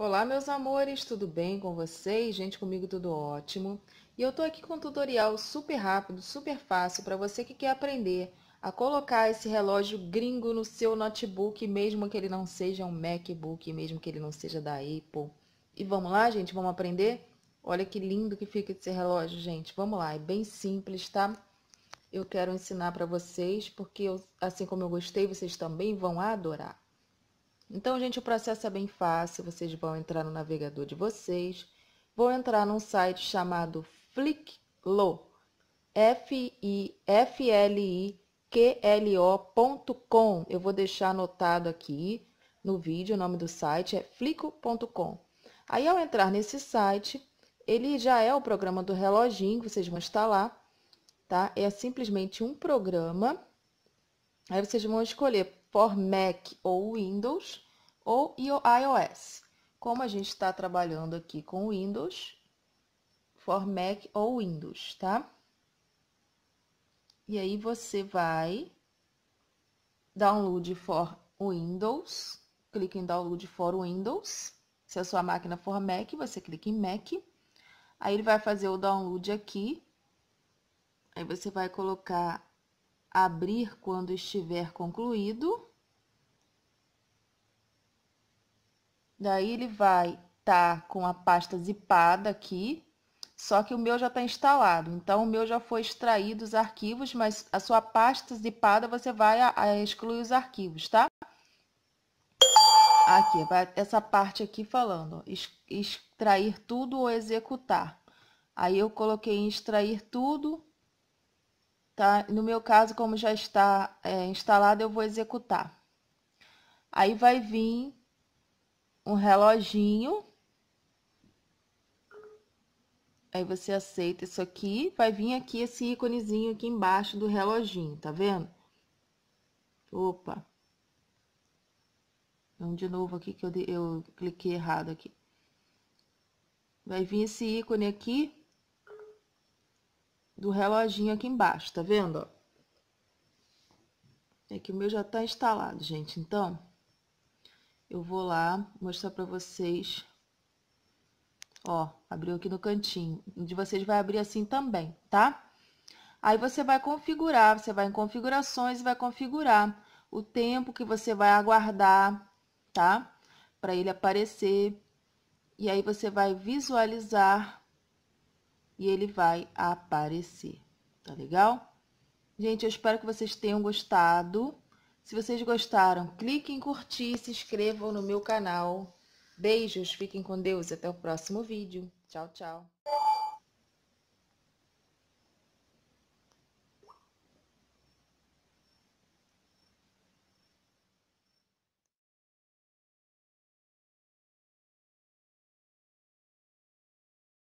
Olá, meus amores, tudo bem com vocês? Gente, comigo tudo ótimo. E eu tô aqui com um tutorial super rápido, super fácil para você que quer aprender a colocar esse relógio gringo no seu notebook, mesmo que ele não seja um MacBook, mesmo que ele não seja da Apple. E vamos lá, gente, vamos aprender? Olha que lindo que fica esse relógio, gente. Vamos lá, é bem simples, tá? Eu quero ensinar para vocês, porque eu, assim como eu gostei, vocês também vão adorar. Então, gente, o processo é bem fácil. Vocês vão entrar no navegador de vocês, vão entrar num site chamado Flicklo, F-I-F-L-I-Q-L-O.com. Eu vou deixar anotado aqui no vídeo, o nome do site é flico.com. Aí, ao entrar nesse site, ele já é o programa do reloginho, vocês vão instalar, tá? É simplesmente um programa. Aí vocês vão escolher for Mac ou Windows ou iOS. Como a gente está trabalhando aqui com Windows, for Mac ou Windows, tá? E aí você vai download for Windows, clica em download for Windows. Se a sua máquina for Mac, você clica em Mac. Aí ele vai fazer o download aqui. Aí você vai colocar abrir quando estiver concluído. Daí ele vai estar tá com a pasta zipada aqui, só que o meu já está instalado. Então, o meu já foi extraído os arquivos, mas a sua pasta zipada você vai a, a excluir os arquivos, tá? Aqui, essa parte aqui falando, extrair tudo ou executar. Aí eu coloquei em extrair tudo, Tá? No meu caso, como já está é, instalado, eu vou executar. Aí vai vir um reloginho. Aí você aceita isso aqui, vai vir aqui esse íconezinho aqui embaixo do reloginho, tá vendo? Opa! Vamos de novo aqui que eu, eu cliquei errado aqui. Vai vir esse ícone aqui, do reloginho aqui embaixo, tá vendo? É que o meu já tá instalado, gente. Então, eu vou lá mostrar pra vocês. Ó, abriu aqui no cantinho. Um de vocês vai abrir assim também, tá? Aí você vai configurar, você vai em configurações e vai configurar o tempo que você vai aguardar, tá? Para ele aparecer. E aí você vai visualizar e ele vai aparecer, tá legal? Gente, eu espero que vocês tenham gostado. Se vocês gostaram, cliquem em curtir, se inscrevam no meu canal. Beijos, fiquem com Deus, até o próximo vídeo. Tchau, tchau.